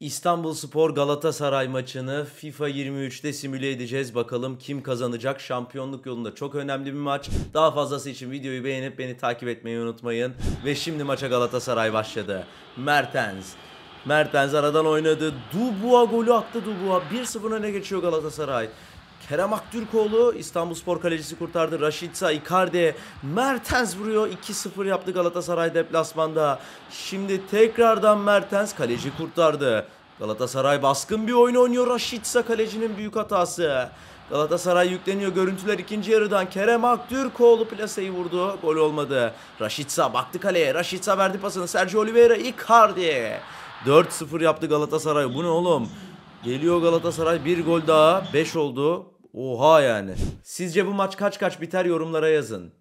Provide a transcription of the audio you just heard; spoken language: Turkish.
İstanbul Spor Galatasaray maçını FIFA 23'te simüle edeceğiz. Bakalım kim kazanacak şampiyonluk yolunda. Çok önemli bir maç. Daha fazlası için videoyu beğenip beni takip etmeyi unutmayın. Ve şimdi maça Galatasaray başladı. Mertens. Mertens aradan oynadı. Dubois golü attı Dubois. 1-0 öne geçiyor Galatasaray. Kerem Aktürkoğlu İstanbul Spor Kalecisi kurtardı. Raşitsa, Icardi, Mertens vuruyor. 2-0 yaptı Galatasaray deplasmanda. Şimdi tekrardan Mertens kaleci kurtardı. Galatasaray baskın bir oyun oynuyor. Raşitsa kalecinin büyük hatası. Galatasaray yükleniyor. Görüntüler ikinci yarıdan. Kerem Aktürkoğlu plaseyi vurdu. Gol olmadı. Raşitsa baktı kaleye. Raşitsa verdi pasını. Sergio Oliveira, Icardi. 4-0 yaptı Galatasaray. Bu ne oğlum? Geliyor Galatasaray bir gol daha 5 oldu. Oha yani. Sizce bu maç kaç kaç biter yorumlara yazın.